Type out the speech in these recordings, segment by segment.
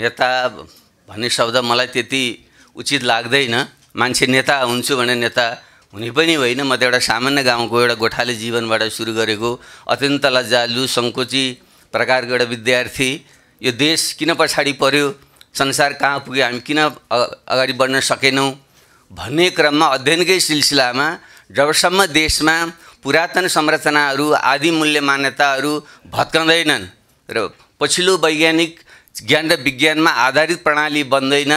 नेता भन्ने शब्द मलाई त्यति उचित लाग्दैन मान्छे नेता हुन्छु भने नेता हुने पनि होइन म त एउटा सामान्य गाउँको एउटा गोठाले जीवनबाट सुरु गरेको अत्यन्त लज्जालु सङ्कोची प्रकारको एउटा विद्यार्थी यो देश किन पछाडि पर्यो संसार कहाँ पुग्यो हामी किन अगाडि बढ्न सकेनौँ भन्ने क्रममा अध्ययनकै सिलसिलामा जबसम्म देशमा पुरातन संरचनाहरू आदि मूल्य मान्यताहरू भत्काउँदैनन् र पछिल्लो वैज्ञानिक ज्ञान र विज्ञानमा आधारित प्रणाली बन्दैन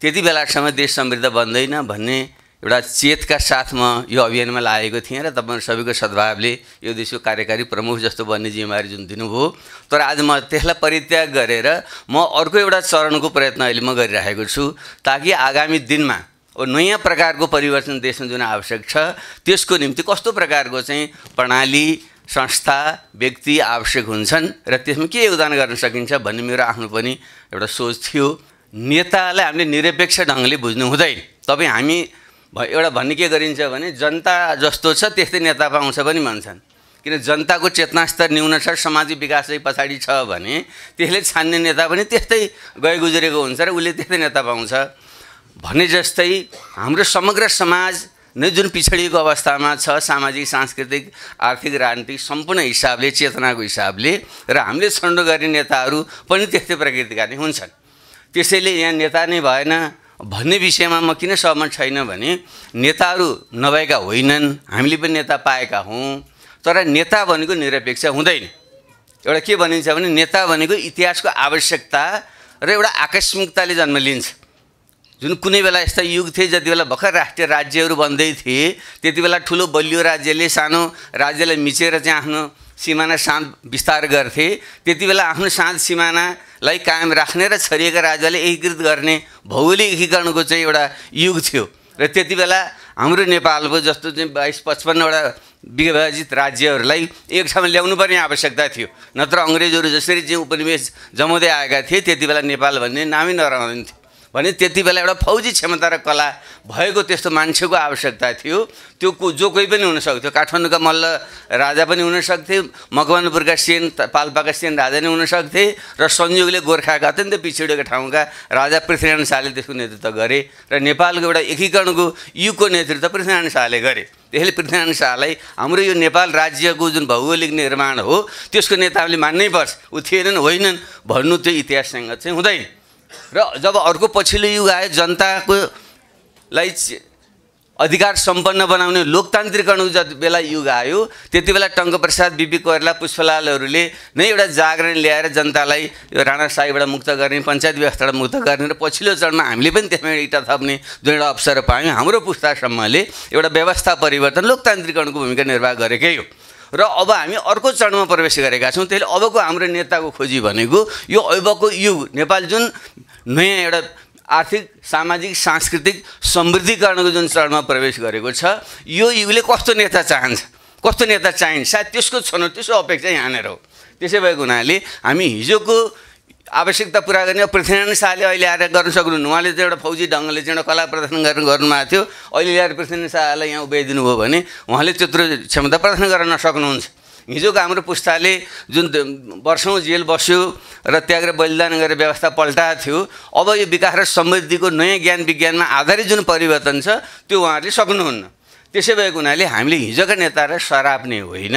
त्यति बेलासम्म देश समृद्ध बन्दैन भन्ने एउटा चेतका साथ म यो अभियानमा लागेको थिएँ र तपाईँहरू सबैको सद्भावले यो देशको कार्यकारी प्रमुख जस्तो बन्ने जिम्मेवारी जुन दिनुभयो तर आज म त्यसलाई परित्याग गरेर म अर्को एउटा चरणको प्रयत्न अहिले म गरिराखेको छु ताकि आगामी दिनमा नयाँ प्रकारको परिवर्तन देशमा जुन आवश्यक छ त्यसको निम्ति कस्तो प्रकारको चाहिँ प्रणाली संस्था व्यक्ति आवश्यक हुन्छन् र त्यसमा के योगदान गर्न सकिन्छ भन्ने मेरो आफ्नो पनि एउटा सोच थियो नेतालाई हामीले निरपेक्ष ढङ्गले बुझ्नु हुँदैन तपाईँ हामी एउटा भन्ने के गरिन्छ भने जनता जस्तो छ त्यस्तै नेता पाउँछ पनि भन्छन् किन जनताको चेतना स्तर न्यून छ सामाजिक विकास चाहिँ पछाडि छ भने त्यसले छान्ने नेता पनि त्यस्तै गए गुजरेको हुन्छ र उसले त्यस्तै नेता पाउँछ भने जस्तै हाम्रो समग्र समाज नै जुन पिछडिएको अवस्थामा छ सामाजिक सांस्कृतिक आर्थिक राजनीतिक सम्पूर्ण हिसाबले चेतनाको हिसाबले र हामीले छन्डो गर्ने नेताहरू पनि त्यस्तै प्रकृतिका नै हुन्छन् त्यसैले यहाँ नेता नै भएन भन्ने विषयमा म किन सहमत छैन भने नेताहरू नभएका होइनन् हामीले पनि नेता पाएका हौँ तर नेता भनेको निरपेक्ष हुँदैन एउटा के भनिन्छ भने नेता भनेको इतिहासको आवश्यकता र एउटा आकस्मिकताले जन्म लिन्छ जुन कुनै बेला यस्ता युग थिए जति बेला भर्खर राष्ट्रिय राज्यहरू बन्दै थिए त्यति बेला ठुलो बलियो राज्यले सानो राज्यलाई मिचेर चाहिँ आफ्नो सिमाना साँध विस्तार गर्थे त्यति बेला आफ्नो साँध सिमानालाई कायम राख्ने र छरिएका राज्यले एकीकृत गर्ने भौगोलिक एकीकरणको चाहिँ एउटा युग थियो र त्यति बेला हाम्रो नेपालको जस्तो चाहिँ बाइस पचपन्नवटा विभाजित राज्यहरूलाई एक ठाउँमा पर्ने आवश्यकता थियो नत्र अङ्ग्रेजहरू जसरी चाहिँ उपनिवेश जमाउँदै आएका थिए त्यति बेला नेपाल भन्ने नामै नरहन्थ्यो भने त्यति बेला एउटा फौजी क्षमता र कला भएको त्यस्तो मान्छेको आवश्यकता थियो त्यो को जो कोही पनि हुनसक्थ्यो काठमाडौँका मल्ल राजा पनि हुनसक्थे मकवानपुरका सेन पाल्पाका सेन राजा नै हुनसक्थे र संयोगले गोर्खाका अत्यन्त पिछडिएको ठाउँका राजा पृथ्वीनारायण शाहले त्यसको नेतृत्व गरे र नेपालको एउटा एकीकरणको युगको नेतृत्व पृथ्वीनारायण शाहले गरे त्यसले पृथ्वीनारायण शाहलाई हाम्रो यो नेपाल राज्यको जुन भौगोलिक निर्माण हो त्यसको नेताहरूले मान्नै पर्छ ऊ थिएनन् होइनन् भन्नु त्यो इतिहाससँग चाहिँ हुँदैन र जब अर्को पछिल्लो युग आयो जनताको लाई अधिकार सम्पन्न बनाउने लोकतान्त्रिकरण जति बेला युग आयो त्यति बेला टङ्कप्रसाद बिपी कोइराला पुष्पलालहरूले नै एउटा जागरण ल्याएर जनतालाई यो राणा राणाशाहीबाट मुक्त गर्ने पञ्चायत व्यवस्थाबाट मुक्त गर्ने र पछिल्लो चरणमा हामीले पनि त्यसमा एउटा थप्ने जुन एउटा अवसर पायौँ हाम्रो पुस्तासम्मले एउटा व्यवस्था परिवर्तन लोकतान्त्रिकरणको भूमिका निर्वाह गरेकै हो र अब हामी अर्को चरणमा प्रवेश गरेका छौँ त्यसले अबको हाम्रो नेताको खोजी भनेको यो अबको युग नेपाल जुन नयाँ एउटा आर्थिक सामाजिक सांस्कृतिक समृद्धिकरणको जुन चरणमा प्रवेश गरेको छ यो युगले कस्तो नेता चाहन्छ कस्तो नेता चाहिन्छ सायद त्यसको छनौट त्यसको अपेक्षा यहाँनिर हो त्यसै भएको हुनाले हामी हिजोको आवश्यकता पुरा गर्ने पृथ्वीनारायण शाहले अहिले आएर गर्न सक्नुहुन्न उहाँले चाहिँ एउटा फौजी ढङ्गले चाहिँ एउटा कला प्रदर्शन गर्न गर्नुभएको थियो अहिले ल्याएर पृथ्वीनारायण शाहलाई यहाँ उभ्याइदिनु भयो भने उहाँले त्यत्रो क्षमता प्रदर्शन गर्न नसक्नुहुन्छ हिजोको हाम्रो पुस्ताले जुन वर्षौँ जेल बस्यो र त्यागेर बलिदान गरेर व्यवस्था पल्टाएको थियो अब यो विकास र समृद्धिको नयाँ ज्ञान विज्ञानमा आधारित जुन परिवर्तन छ त्यो उहाँहरूले सक्नुहुन्न त्यसै भएको हुनाले हामीले हिजोका नेतालाई सराप्ने होइन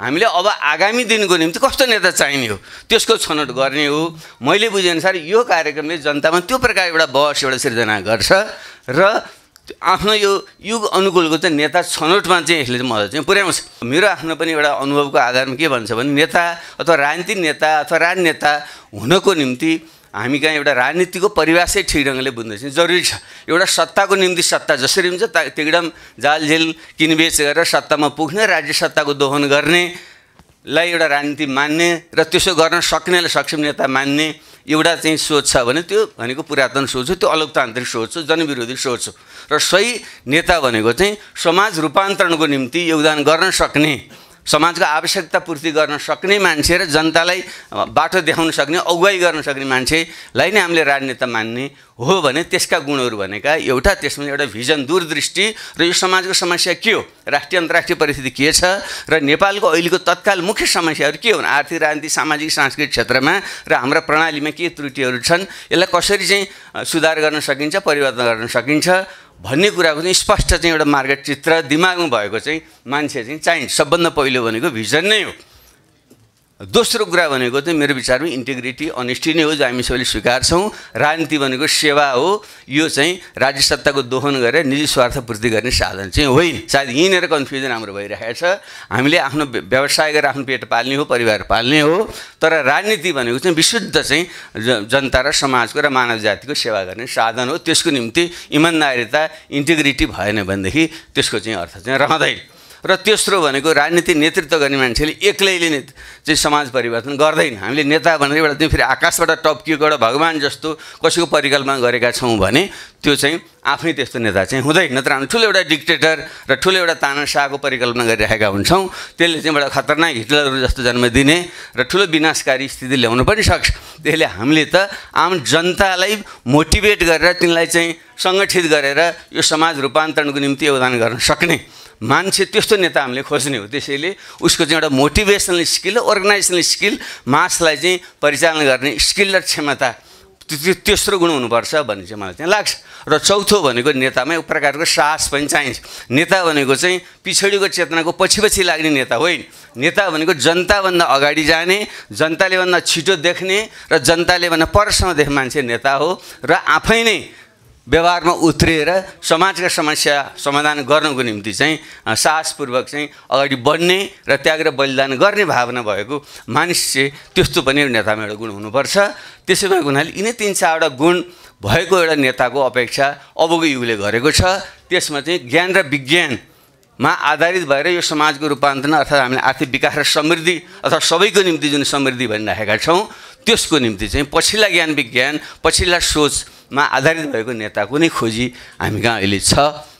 हामीले अब आगामी दिनको निम्ति कस्तो नेता चाहिने हो त्यसको छनौट गर्ने हो मैले बुझेअनुसार यो कार्यक्रमले जनतामा त्यो प्रकार एउटा बहस एउटा सिर्जना गर्छ र आफ्नो यो युग अनुकूलको चाहिँ नेता छनौटमा चाहिँ यसले चाहिँ मद्दत चाहिँ पुर्याउँछ मेरो आफ्नो पनि एउटा अनुभवको आधारमा के भन्छ भने नेता अथवा राजनीति नेता अथवा राजनेता हुनको निम्ति हामी कहाँ एउटा राजनीतिको परिभाषै ठिक ढङ्गले बुझ्दैछौँ जरुरी छ एउटा सत्ताको निम्ति सत्ता जसरी हुन्छ ता एकदम जालझेल किनबेच गरेर सत्तामा पुग्ने राज्य सत्ताको दोहन गर्नेलाई एउटा राजनीति मान्ने र त्यसो गर्न सक्नेलाई सक्षम नेता मान्ने एउटा चाहिँ सोच छ भने त्यो भनेको पुरातन सोच हो त्यो अलोकतान्त्रिक सोच हो जनविरोधी सोच हो र सही नेता भनेको चाहिँ समाज रूपान्तरणको निम्ति योगदान गर्न सक्ने समाजको आवश्यकता पूर्ति गर्न सक्ने मान्छे र जनतालाई बाटो देखाउन सक्ने अगुवाई गर्न सक्ने मान्छेलाई नै हामीले राजनेता मान्ने हो भने त्यसका गुणहरू भनेका एउटा त्यसमा एउटा भिजन दूरदृष्टि र यो समाजको समस्या के हो राष्ट्रिय अन्तर्राष्ट्रिय परिस्थिति के छ र नेपालको अहिलेको तत्काल मुख्य समस्याहरू के हुन् आर्थिक राजनीति सामाजिक सांस्कृतिक क्षेत्रमा र हाम्रा प्रणालीमा के त्रुटिहरू छन् यसलाई कसरी चाहिँ सुधार गर्न सकिन्छ परिवर्तन गर्न सकिन्छ भन्ने कुराको चाहिँ स्पष्ट चाहिँ एउटा मार्गचित्र चित्र दिमागमा भएको चाहिँ मान्छे चाहिँ चाहिन्छ सबभन्दा पहिलो भनेको भिजन नै हो दोस्रो कुरा भनेको चाहिँ मेरो विचारमा इन्टिग्रिटी अनेस्टी नै हो जो हामी सबैले स्वीकार्छौँ राजनीति भनेको सेवा हो यो चाहिँ राज्य सत्ताको दोहन गरेर निजी स्वार्थ पूर्ति गर्ने साधन चाहिँ होइन सायद यहीँनिर कन्फ्युजन हाम्रो भइरहेको छ हामीले आफ्नो व्यवसाय गरेर आफ्नो पेट पाल्ने हो परिवार पाल्ने हो तर राजनीति भनेको चाहिँ विशुद्ध चाहिँ जनता र समाजको र मानव जातिको सेवा गर्ने साधन हो त्यसको निम्ति इमान्दारिता इन्टिग्रिटी भएन भनेदेखि त्यसको चाहिँ अर्थ चाहिँ रहँदैन र तेस्रो भनेको राजनीति नेतृत्व गर्ने मान्छेले एक्लैले नै चाहिँ समाज परिवर्तन गर्दैन हामीले नेता भनेर एउटा त्यो फेरि आकाशबाट टप्किएको एउटा भगवान् जस्तो कसैको परिकल्पना गरेका छौँ भने त्यो चाहिँ आफै त्यस्तो नेता चाहिँ हुँदैन नत्र हामी ठुलो एउटा डिक्टेटर र ठुलो एउटा तानासाहको परिकल्पना गरिरहेका हुन्छौँ त्यसले चाहिँ एउटा खतरनाक हिटलरहरू जस्तो जन्म दिने र ठुलो विनाशकारी स्थिति ल्याउन पनि सक्छ त्यसले हामीले त आम जनतालाई मोटिभेट गरेर तिनलाई चाहिँ सङ्गठित गरेर यो समाज रूपान्तरणको निम्ति योगदान गर्न सक्ने मान्छे त्यस्तो नेता हामीले खोज्ने हो त्यसैले उसको चाहिँ एउटा मोटिभेसनल स्किल अर्गनाइजेसनल स्किल मासलाई चाहिँ परिचालन गर्ने स्किल र क्षमता तेस्रो गुण हुनुपर्छ भन्ने चाहिँ मलाई त्यहाँ लाग्छ र चौथो भनेको नेतामा एक प्रकारको साहस पनि चाहिन्छ नेता भनेको चाहिँ पिछडिको चेतनाको पछि पछि लाग्ने नेता होइन नेता भनेको जनताभन्दा अगाडि जाने जनताले भन्दा छिटो देख्ने र जनताले भन्दा परसम्म देख्ने मान्छे नेता हो र आफै नै व्यवहारमा उत्रिएर समाजका समस्या समाधान गर्नको निम्ति चाहिँ साहसपूर्वक चाहिँ अगाडि बढ्ने र त्याग र बलिदान गर्ने भावना भएको मानिस चाहिँ त्यस्तो पनि नेतामा एउटा गुण हुनुपर्छ त्यसो भएको हुनाले यिनै तिन चारवटा गुण भएको एउटा नेताको अपेक्षा अबको युगले गरेको छ त्यसमा चाहिँ ज्ञान र विज्ञानमा आधारित भएर यो समाजको रूपान्तरण अर्थात् हामीले आर्थिक विकास र समृद्धि अथवा सबैको निम्ति जुन समृद्धि भनिराखेका छौँ त्यसको निम्ति चाहिँ पछिल्ला ज्ञान विज्ञान पछिल्ला सोच मा आधारित भएको नेता कुनै खोजी हामी कहाँ अहिले छ